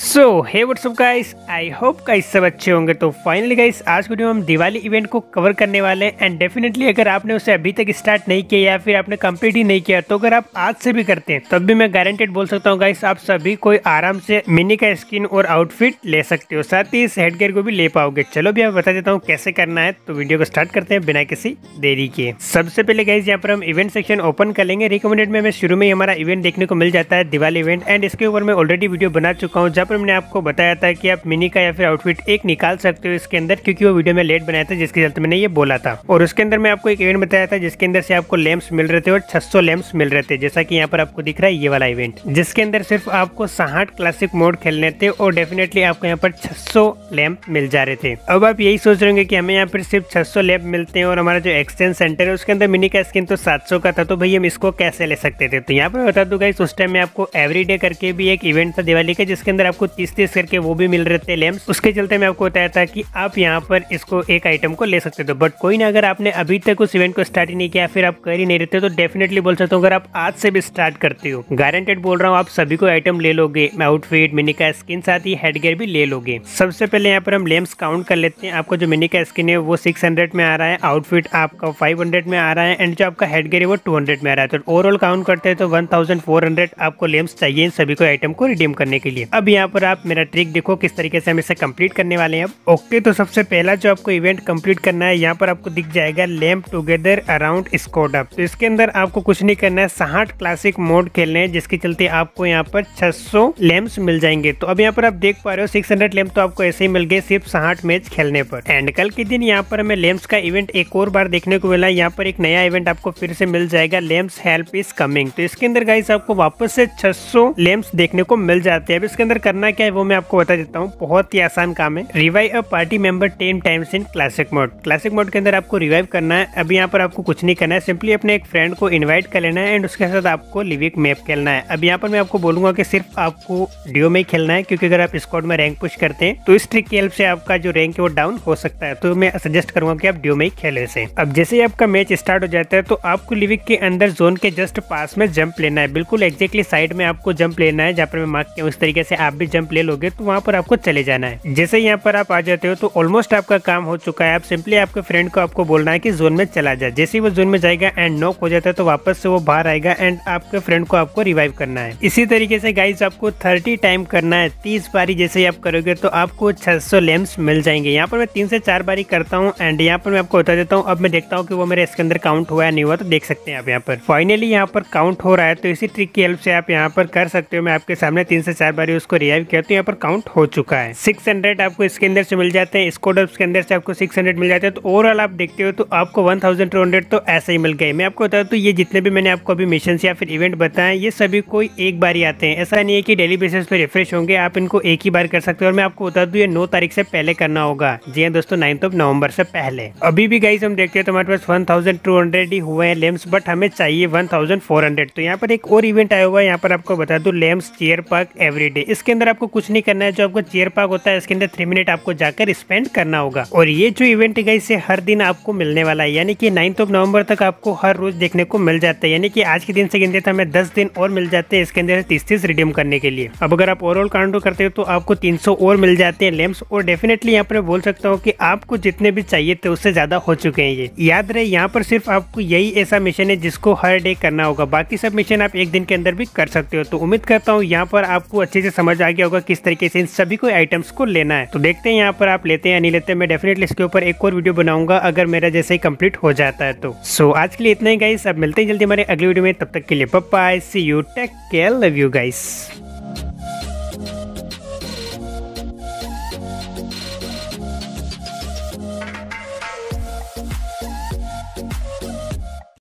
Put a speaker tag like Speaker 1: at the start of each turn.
Speaker 1: so hey what's up guys I hope guys सब अच्छे होंगे तो फाइनली गाइस आज वीडियो में हम दिवाली इवेंट को कवर करने वाले हैं एंड डेफिनेटली अगर आपने उसे अभी तक स्टार्ट नहीं किया या फिर आपने कम्प्लीट ही नहीं किया तो अगर आप आज से भी करते हैं तब भी मैं गारंटेड बोल सकता हूँ गाइस आप सभी कोई आराम से मिनी का स्किन और आउटफिट ले सकते हो साथ ही इस हेडगेयर को भी ले पाओगे चलो भी आप बता देता हूँ कैसे करना है तो वीडियो को स्टार्ट करते हैं बिना किसी देरी के सबसे पहले गाइस यहाँ पर हम इवेंट सेक्शन ओपन कर लेंगे रिकमेंडेड में शुरू में हमारा इवेंट देखने को मिल जाता है दिवाली इवेंट एंड इसके ऊपर मैं ऑलरेडी वीडियो बना चुका हूँ जहाँ पर मैंने आपको बताया था कि आप मिनी का या फिर आउटफिट एक निकाल सकते हो इसके अंदर क्योंकि वो वीडियो में लेट बनाया था जिसके चलते मैंने ये बोला था और उसके अंदर मैं आपको एक इवेंट बताया था जिसके अंदर से आपको लैम्प मिल रहे थे और छह सौ मिल रहे थे जैसा की यहाँ पर आपको दिख रहा है ये वाला इवेंट जिसके अंदर सिर्फ आपको साहठ क्लासिक मोड खेलने थे और डेफिनेटली आपको यहाँ पर छह सौ मिल जा रहे थे अब आप यही सोच रहे की हमें यहाँ पर सिर्फ छह सौ मिलते हैं और हमारा जो एक्सचेंज सेंटर है उसके अंदर मिनी का स्किन तो सात का था तो भाई हम इसको कैसे ले सकते थे तो यहाँ पर बता दूंगा इस टाइम में आपको एवरी करके भी एक इवेंट था दिवाली का जिसके अंदर आपको तीस तीस करके वो भी मिल रहे थे लैम्प उसके चलते मैं आपको बताया था कि आप यहाँ पर इसको एक आइटम को ले सकते थे बट कोई ना अगर आपने अभी तक उस इवेंट को स्टार्ट ही नहीं किया फिर आप कर ही नहीं रहते तो डेफिनेटली बोल सकते हो अगर आप आज से भी स्टार्ट करते हो गारंटेड बोल रहा हूँ आप सभी को आइटम ले लोगे आउटफिट मिनिका स्किन साथ ही हेडगेयर भी ले लोगे सबसे पहले यहाँ पर हम लेम्स काउंट कर लेते हैं आपको जो मिनिका स्किन है वो सिक्स में आ रहा है आउटफिट आपका फाइव में आ रहा है एंड जो आपका हेडगेयर है वो टू में आ रहा है तो ओवरऑल काउंट करते हैं तो वन आपको लेम्स चाहिए सभी को आइटम को रिडीम करने के लिए अब यहाँ यहाँ पर आप मेरा ट्रिक देखो किस तरीके से हम इसे कंप्लीट करने वाले हैं अब ओके तो सबसे पहला जो आपको इवेंट कंप्लीट करना है यहाँ पर आपको दिख जाएगा lamp together around squad up तो इसके अंदर आपको कुछ नहीं करना है साहठ क्लासिक मोड खेलने हैं जिसके चलते आपको यहाँ पर छह सौ मिल जाएंगे तो अब यहाँ पर आप देख पा रहे हो सिक्स हंड्रेड तो आपको ऐसे ही मिल गए सिर्फ साहठ मैच खेलने पर एंड कल के दिन यहाँ पर हमें लेम्स का इवेंट एक और बार देखने को मिला यहाँ पर एक नया इवेंट आपको फिर से मिल जाएगा लेम्स हेल्प इज कमिंग तो इसके अंदर गाइस आपको वापस से छह सौ लैम्प्स देखने को मिल जाते हैं अब इसके अंदर करना क्या है वो मैं आपको बता देता हूँ बहुत ही आसान काम है revive a party member ten times in classic mode classic mode के अंदर आपको रिवाइव करना है अभी यहाँ पर आपको कुछ नहीं करना है सिंपली अपने एक फ्रेंड को इन्वाइट कर लेना है एंड उसके साथ आपको लिविक मैप खेलना है अब यहाँ पर मैं आपको बोलूंगा कि सिर्फ आपको डिओ में खेलना है क्योंकि अगर आप स्क्वाड में रैंक पुश करते हैं तो इस ट्रिक की हेल्प से आपका जो रैंक है वो डाउन हो सकता है तो मैं सजेस्ट करूंगा कि आप डिओ में ही खेले से अब जैसे ही आपका मैच स्टार्ट हो जाता है तो आपको लिविक के अंदर जोन के जस्ट पास में जंप लेना है बिल्कुल एग्जैक्टली साइड में आपको जंप लेना है जहाँ पर मैं मार्क किया उस तरीके से आप भी जंप ले लोगे तो वहाँ पर आपको चले जाना है जैसे यहाँ पर आप आ जाते हो तो ऑलमोस्ट आपका काम हो चुका है आप सिंपली आपके फ्रेंड को आपको बोलना है की जोन में चला जाए जैसे वो जोन में जाएगा एंड नॉक हो जाता है तो वापस से वो बाहर आएगा एंड आपके फ्रेंड को आपको रिवाइव करना है इसी तरीके से गाइज आपको थर्टी टाइम करना है तीस बारी जैसे ही आप करोगे तो आपको छह सौ लेम्स मिल जाएंगे यहाँ पर मैं तीन से चार बारी करता हूँ एंड यहाँ पर मैं आपको बता देता हूँ अब मैं देखता हूँ कि वो मेरे इसके अंदर काउंट हुआ या नहीं हुआ तो देख सकते हैं आप यहाँ पर फाइनली यहाँ पर काउंट हो रहा है तो इसी ट्रिक की हेल्प से आप यहाँ पर कर सकते हो मैं आपके सामने तीन से चार बारी उसको रिया तैयारी कहते हैं यहाँ पर काउंट हो चुका है सिक्स हंड्रेड आपको इसके अंदर से मिल जाते हैं स्कोडर्स के अंदर से आपको सिक्स हंड्रेड मिल जाते हैं तो ओवरऑल आप देखते हो तो आपको वन थाउजेंड टू हंड्रेड तो ऐसे ही मिल गए मैं आपको बता दूँ तो ये जितने भी मैंने आपको अभी मिशन या फिर इवेंट बताए ये सभी कोई एक बार ही आते हैं ऐसा नहीं है कि डेली बेसिस पे रिफ्रेश होंगे आप इनको एक ही बार कर सकते हो और मैं आपको बता दूँ ये नौ तारीख से पहले करना होगा जी हाँ दोस्तों नाइन्थ ऑफ नवंबर से पहले अभी भी गाइज हम देखते हैं तो हमारे पास वन थाउजेंड टू हंड्रेड ही हुए हैं लेम्स बट हमें चाहिए वन थाउजेंड फोर हंड्रेड तो यहाँ पर एक और इवेंट आया हुआ है यहाँ पर आपको बता दूँ lamps chair park every day इसके अंदर अंदर आपको कुछ नहीं करना है जो आपको चेयर पार्क होता है इसके अंदर थ्री मिनट आपको जाकर स्पेंड करना होगा और ये जो इवेंट है इसे हर दिन आपको मिलने वाला है यानी कि नाइन्थ ऑफ नवंबर तक आपको हर रोज देखने को मिल जाता है यानी कि आज के दिन से गिनते तो हमें दस दिन और मिल जाते हैं इसके अंदर तीस तीस रिडीम करने के लिए अब अगर आप ओवरऑल काउंट करते हो तो आपको तीन और मिल जाते हैं लेम्स और डेफिनेटली यहाँ पर बोल सकता हूँ की आपको जितने भी चाहिए थे उससे ज्यादा हो चुके हैं ये याद रहे यहाँ पर सिर्फ आपको यही ऐसा मिशन है जिसको हर डे करना होगा बाकी सब मिशन आप एक दिन के अंदर भी कर सकते हो तो उम्मीद करता हूँ यहाँ पर आपको अच्छे से समझ आ गया होगा किस तरीके से इन सभी को आइटम्स को लेना है तो देखते हैं यहाँ पर आप लेते हैं या नहीं लेते हैं मैं डेफिनेटली इसके ऊपर एक और वीडियो बनाऊंगा अगर मेरा जैसे ही कम्प्लीट हो जाता है तो सो so, आज के लिए इतना ही गाइस अब मिलते हैं जल्दी हमारे अगले वीडियो में तब तक के लिए पप्पा see you take care love you guys